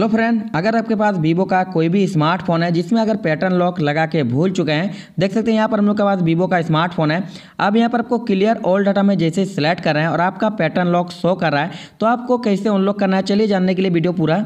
hello friend अगर आपके पास Vivo का कोई भी स्मार्टफोन है जिसमें अगर पैटर्न लॉक लगा के भूल चुके हैं देख सकते हैं यहाँ पर हम लोग के पास वीवो का स्मार्टफोन है अब यहाँ पर आपको क्लियर ऑल डाटा में जैसे सेलेक्ट कर रहे हैं और आपका पैटर्न लॉक शो कर रहा है तो आपको कैसे उन करना है चलिए जानने के लिए वीडियो पूरा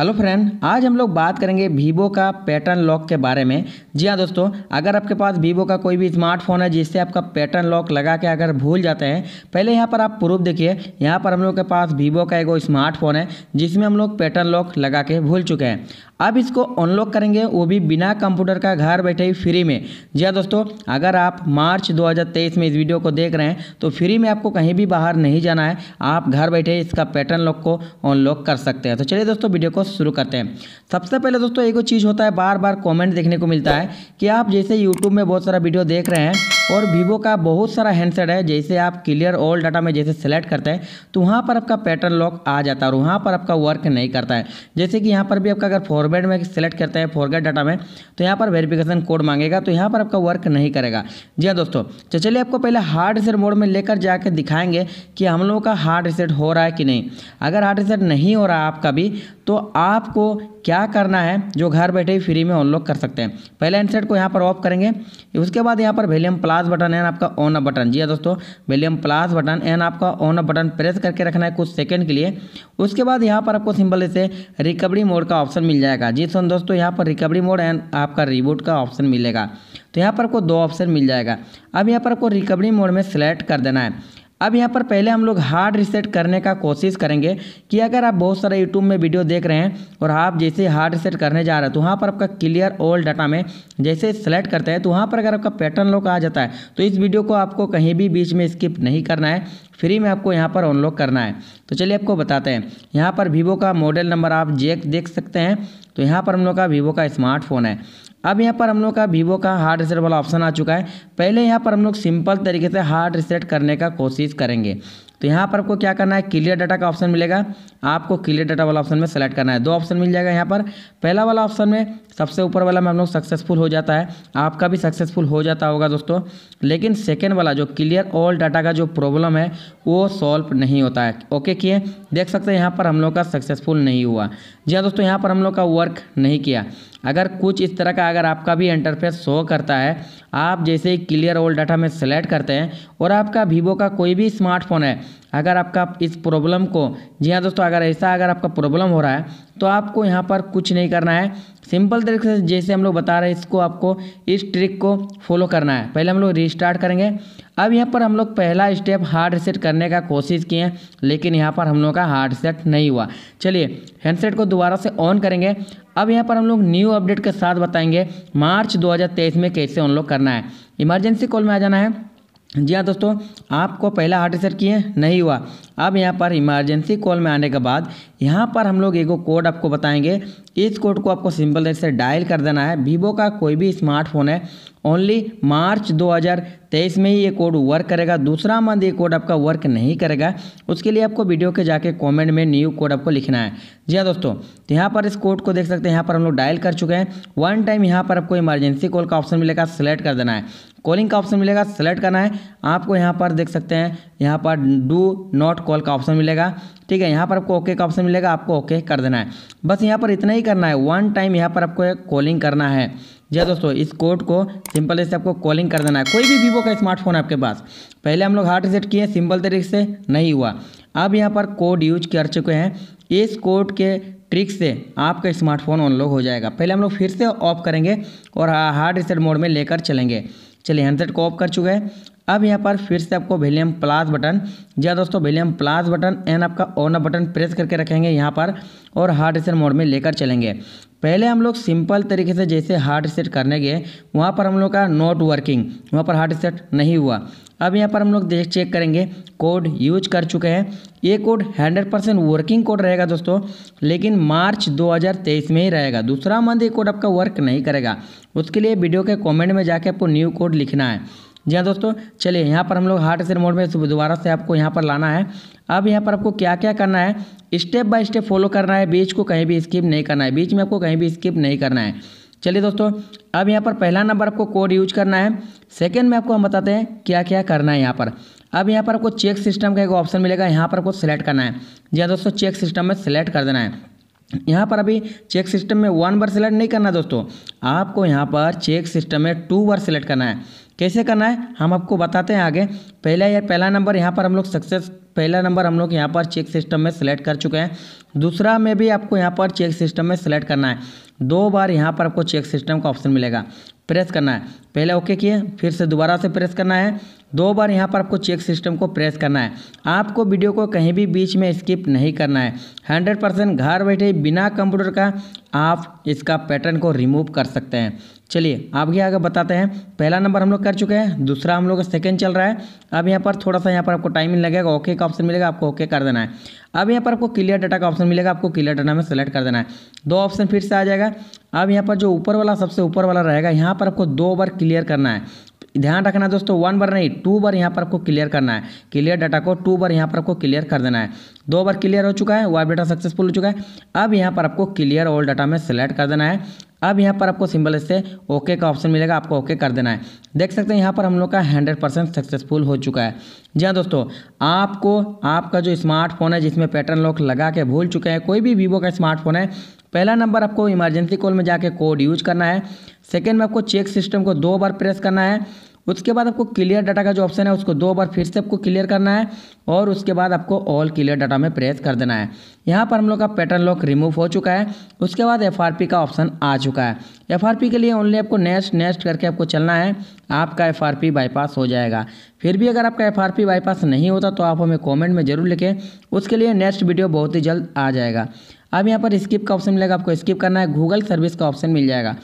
हेलो फ्रेंड आज हम लोग बात करेंगे वीवो का पैटर्न लॉक के बारे में जी हाँ दोस्तों अगर आपके पास वीवो का कोई भी स्मार्टफोन है जिससे आपका पैटर्न लॉक लगा के अगर भूल जाते हैं पहले यहाँ पर आप प्रूफ देखिए यहाँ पर हम लोग के पास वीवो का एगो स्मार्टफोन है जिसमें हम लोग पैटर्न लॉक लगा के भूल चुके हैं अब इसको अनलॉक करेंगे वो भी बिना कंप्यूटर का घर बैठे ही फ्री में जी हाँ दोस्तों अगर आप मार्च 2023 में इस वीडियो को देख रहे हैं तो फ्री में आपको कहीं भी बाहर नहीं जाना है आप घर बैठे इसका पैटर्न लॉक को अनलॉक कर सकते हैं तो चलिए दोस्तों वीडियो को शुरू करते हैं सबसे पहले दोस्तों एक चीज़ होता है बार बार कॉमेंट देखने को मिलता है कि आप जैसे यूट्यूब में बहुत सारा वीडियो देख रहे हैं और वीवो का बहुत सारा हैंडसेट है जैसे आप क्लियर ऑल डाटा में जैसे सेलेक्ट करते हैं तो वहाँ पर आपका पैटर्न लॉक आ जाता है और वहाँ पर आपका वर्क नहीं करता है जैसे कि यहाँ पर भी आपका अगर फॉरवर्ड में सेलेक्ट करता है फॉरगेट डाटा में तो यहाँ पर वेरिफिकेशन कोड मांगेगा तो यहाँ पर आपका वर्क नहीं करेगा जी हाँ दोस्तों तो चलिए आपको पहले हार्ड रिसेट मोड में लेकर जाकर दिखाएंगे कि हम लोगों का हार्ड रिसेट हो रहा है कि नहीं अगर हार्ड रिसेट नहीं हो रहा आपका भी तो आपको क्या करना है जो घर बैठे ही फ्री में ऑनलॉक कर सकते हैं पहले हैंडसेट को यहाँ पर ऑफ करेंगे उसके बाद यहाँ पर volume plus plus button and आपका ऑन अप बटन जी हाँ दोस्तों वेलियम प्लास बटन एंड आपका ऑन अप बटन प्रेस करके रखना है कुछ सेकंड के लिए उसके बाद यहाँ पर आपको सिंपल इसे रिकवरी मोड का ऑप्शन मिल जाएगा जी सुन दोस्तों यहाँ पर रिकवरी मोड एंड आपका रिबूट का ऑप्शन मिलेगा तो यहाँ पर आपको दो ऑप्शन मिल जाएगा अब यहाँ पर आपको रिकवरी मोड में सेलेक्ट कर देना है अब यहाँ पर पहले हम लोग हार्ड रिसेट करने का कोशिश करेंगे कि अगर आप बहुत सारे यूट्यूब में वीडियो देख रहे हैं और आप जैसे हार्ड रिसेट करने जा रहे हैं तो वहाँ पर आपका क्लियर ओल्ड डाटा में जैसे सेलेक्ट करते हैं तो वहाँ पर अगर आपका पैटर्न लॉक आ जाता है तो इस वीडियो को आपको कहीं भी बीच में स्किप नहीं करना है फ्री में आपको यहाँ पर अनलॉक करना है तो चलिए आपको बताते हैं यहाँ पर वीवो का मॉडल नंबर आप जेक देख सकते हैं तो यहाँ पर हम लोग का वीवो का स्मार्टफोन है अब यहाँ पर हम लोग का वीवो का हार्ड रिसेट वाला ऑप्शन आ चुका है पहले यहाँ पर हम लोग सिंपल तरीके से हार्ड रिसेट करने का कोशिश करेंगे तो यहाँ पर आपको क्या करना है क्लियर डाटा का ऑप्शन मिलेगा आपको क्लियर डाटा वाला ऑप्शन में सेलेक्ट करना है दो ऑप्शन मिल जाएगा यहाँ पर पहला वाला ऑप्शन में सबसे ऊपर वाला में हम लोग सक्सेसफुल हो जाता है आपका भी सक्सेसफुल हो जाता होगा दोस्तों लेकिन सेकेंड वाला जो क्लियर ऑल डाटा का जो प्रॉब्लम है वो सॉल्व नहीं होता है ओके किए देख सकते हैं यहाँ पर हम लोग का सक्सेसफुल नहीं हुआ जी हाँ दोस्तों यहाँ पर हम लोग का वर्क नहीं किया अगर कुछ इस तरह का अगर आपका भी इंटरफेस शो करता है आप जैसे क्लियर ऑल डाटा में सेलेक्ट करते हैं और आपका वीवो का कोई भी स्मार्टफोन है अगर आपका इस प्रॉब्लम को जी हाँ दोस्तों अगर ऐसा अगर आपका प्रॉब्लम हो रहा है तो आपको यहाँ पर कुछ नहीं करना है सिंपल तरीके से जैसे हम लोग बता रहे हैं इसको आपको इस ट्रिक को फॉलो करना है पहले हम लोग रिस्टार्ट करेंगे अब यहाँ पर हम लोग पहला स्टेप हार्ड रिसेट करने का कोशिश किए हैं लेकिन यहाँ पर हम लोग का हार्ड रिसेट नहीं हुआ चलिए हैंडसेट को दोबारा से ऑन करेंगे अब यहाँ पर हम लोग न्यू अपडेट के साथ बताएंगे मार्च दो में कैसे ऑन करना है इमरजेंसी कॉल में आ जाना है जी हाँ दोस्तों आपको पहला हार्ट असर किए नहीं हुआ अब यहाँ पर इमरजेंसी कॉल में आने के बाद यहाँ पर हम लोग एगो कोड आपको बताएंगे इस कोड को आपको सिंपल तरीके से डायल कर देना है वीवो का कोई भी स्मार्टफोन है ओनली मार्च 2023 में ही ये कोड वर्क करेगा दूसरा मंथ ये कोड आपका वर्क नहीं करेगा उसके लिए आपको वीडियो के जाके कॉमेंट में न्यू कोड आपको लिखना है जी हाँ दोस्तों तो यहाँ पर इस कोड को देख सकते हैं यहाँ पर हम लोग डायल कर चुके हैं वन टाइम यहाँ पर आपको इमरजेंसी कॉल का ऑप्शन मिलेगा सेलेक्ट कर देना है कॉलिंग का ऑप्शन मिलेगा सेलेक्ट करना है आपको यहाँ पर देख सकते हैं यहाँ पर डू नॉट कॉल का ऑप्शन मिलेगा ठीक है यहाँ पर आपको ओके का ऑप्शन मिलेगा आपको ओके कर देना है बस यहाँ पर इतना ही करना है वन टाइम यहाँ पर आपको कॉलिंग करना है जी हाँ दोस्तों इस कोड को सिंपल से आपको कॉलिंग कर देना है कोई भी वीवो का स्मार्टफोन है आपके पास पहले हम लोग हार्ट रिसेट किए सिंपल तरीके से नहीं हुआ अब यहाँ पर कोड यूज कर चुके हैं इस कोड के ट्रिक से आपका स्मार्टफोन ऑनलॉक हो जाएगा पहले हम लोग फिर से ऑफ करेंगे और हार्ड रिसेट मोड में लेकर चलेंगे चलिए हंड्रेड को ऑफ कर चुका है अब यहाँ पर फिर से आपको वेलियम प्लास बटन या दोस्तों वेलियम प्लास बटन एंड आपका ऑन बटन प्रेस करके रखेंगे यहाँ पर और हार्ड रिसेट मोड में लेकर चलेंगे पहले हम लोग सिंपल तरीके से जैसे हार्ड रिसेट करने गए वहाँ पर हम लोग का नॉट वर्किंग वहाँ पर हार्ड रिसेट नहीं हुआ अब यहाँ पर हम लोग देख चेक करेंगे कोड यूज कर चुके हैं ये कोड 100 परसेंट वर्किंग कोड रहेगा दोस्तों लेकिन मार्च 2023 में ही रहेगा दूसरा मंथ ये कोड आपका वर्क नहीं करेगा उसके लिए वीडियो के कॉमेंट में जाके आपको न्यू कोड लिखना है जी हाँ दोस्तों चलिए यहाँ पर हम लोग हार्ट से मोड में दोबारा से आपको यहाँ पर लाना है अब यहाँ पर आपको क्या क्या करना है स्टेप बाय स्टेप फॉलो करना है बीच को कहीं भी स्किप नहीं करना है बीच में आपको कहीं भी स्किप नहीं करना है चलिए दोस्तों अब यहाँ पर पहला नंबर आपको कोड यूज करना है सेकेंड में आपको हम बताते हैं क्या क्या करना है यहाँ पर अब यहाँ पर आपको चेक सिस्टम का एक ऑप्शन मिलेगा यहाँ पर आपको सिलेक्ट करना है जी हाँ दोस्तों चेक सिस्टम में सिलेक्ट कर देना है यहाँ पर अभी चेक सिस्टम में वन बार सेलेक्ट नहीं करना दोस्तों आपको यहाँ पर चेक सिस्टम में टू बार सेलेक्ट करना है कैसे करना है हम आपको बताते हैं आगे पहला या पहला नंबर यहाँ पर हम लोग सक्सेस पहला नंबर हम लोग यहाँ पर चेक सिस्टम में सेलेक्ट कर चुके हैं दूसरा में भी आपको यहाँ पर चेक सिस्टम में सेलेक्ट करना है दो बार यहाँ पर आपको चेक सिस्टम का ऑप्शन मिलेगा प्रेस करना है पहले ओके किए फिर से दोबारा से प्रेस करना है दो बार यहाँ पर आपको चेक सिस्टम को प्रेस करना है आपको वीडियो को कहीं भी बीच में स्किप नहीं करना है हंड्रेड परसेंट घर बैठे बिना कंप्यूटर का आप इसका पैटर्न को रिमूव कर सकते हैं चलिए आप ये आगे बताते हैं पहला नंबर हम लोग कर चुके हैं दूसरा हम लोग का सेकेंड चल रहा है अब यहाँ पर थोड़ा सा यहाँ पर आपको टाइमिंग लगेगा ओके का ऑप्शन मिलेगा आपको ओके कर देना है अब यहाँ पर आपको क्लियर डाटा का ऑप्शन मिलेगा आपको क्लियर डाटा में सेलेक्ट कर देना है दो ऑप्शन फिर से आ जाएगा अब यहाँ पर जो ऊपर वाला सबसे ऊपर वाला रहेगा यहाँ पर आपको दो बार क्लियर करना है ध्यान रखना है दोस्तों वन बार नहीं टू बार यहाँ पर आपको क्लियर करना है क्लियर डाटा को टू बार यहाँ पर आपको क्लियर कर देना है दो बार क्लियर हो चुका है वाई डाटा सक्सेसफुल हो चुका है अब यहाँ पर आपको क्लियर ऑल डाटा में सेलेक्ट कर देना है अब यहाँ पर आपको सिंबल से ओके का ऑप्शन मिलेगा आपको ओके कर देना है देख सकते हैं यहाँ पर हम लोग का हंड्रेड परसेंट सक्सेसफुल हो चुका है जी हाँ दोस्तों आपको आपका जो स्मार्टफोन है जिसमें पैटर्न लॉक लगा के भूल चुके हैं कोई भी वीवो का स्मार्टफोन है पहला नंबर आपको इमरजेंसी कॉल में जाके कोड यूज करना है सेकेंड में आपको चेक सिस्टम को दो बार प्रेस करना है उसके बाद आपको क्लियर डाटा का जो ऑप्शन है उसको दो बार फिर से आपको क्लियर करना है और उसके बाद आपको ऑल क्लियर डाटा में प्रेस कर देना है यहाँ पर हम लोग का पैटर्न लॉक रिमूव हो चुका है उसके बाद एफ का ऑप्शन आ चुका है एफ के लिए ओनली आपको नेक्स्ट नेक्स्ट करके आपको चलना है आपका एफ बाईपास हो जाएगा फिर भी अगर आपका एफ बाईपास नहीं होता तो आप हमें कॉमेंट में ज़रूर लिखें उसके लिए नेक्स्ट वीडियो बहुत ही जल्द आ जाएगा अब यहाँ पर स्किप का ऑप्शन मिलेगा आपको स्किप करना है गूगल सर्विस का ऑप्शन मिल जाएगा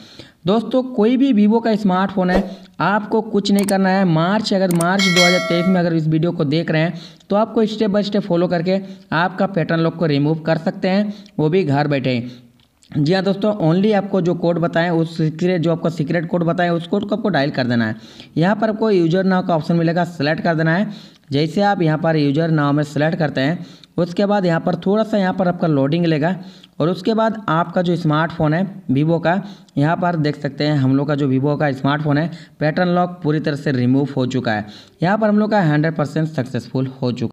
दोस्तों कोई भी वीवो का स्मार्टफोन है आपको कुछ नहीं करना है मार्च अगर मार्च 2023 में अगर इस वीडियो को देख रहे हैं तो आपको स्टेप बाय स्टेप फॉलो करके आपका पैटर्न लॉक को रिमूव कर सकते हैं वो भी घर बैठे ही जी हाँ दोस्तों ओनली आपको जो कोड बताएं उस सीक्रेट जो आपका सीक्रेट कोड बताएं उस कोड को तो आपको डायल कर देना है यहाँ पर आपको यूजर नाव का ऑप्शन मिलेगा सेलेक्ट कर देना है जैसे आप यहाँ पर यूजर नाव में सेलेक्ट करते हैं उसके बाद यहाँ पर थोड़ा सा यहाँ पर आपका लोडिंग लेगा और उसके बाद आपका जो स्मार्टफोन है वीवो का यहाँ पर देख सकते हैं हम लोग का जो वीवो का स्मार्टफोन है पैटर्न लॉक पूरी तरह से रिमूव हो चुका है यहाँ पर हम लोग का हंड्रेड परसेंट सक्सेसफुल हो चुका